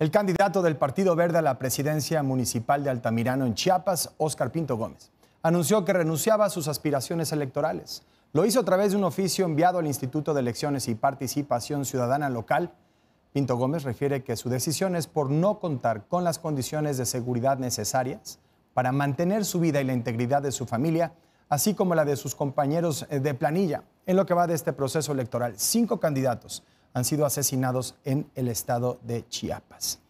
el candidato del Partido Verde a la presidencia municipal de Altamirano en Chiapas, Óscar Pinto Gómez, anunció que renunciaba a sus aspiraciones electorales. Lo hizo a través de un oficio enviado al Instituto de Elecciones y Participación Ciudadana Local. Pinto Gómez refiere que su decisión es por no contar con las condiciones de seguridad necesarias para mantener su vida y la integridad de su familia, así como la de sus compañeros de planilla. En lo que va de este proceso electoral, cinco candidatos han sido asesinados en el estado de Chiapas.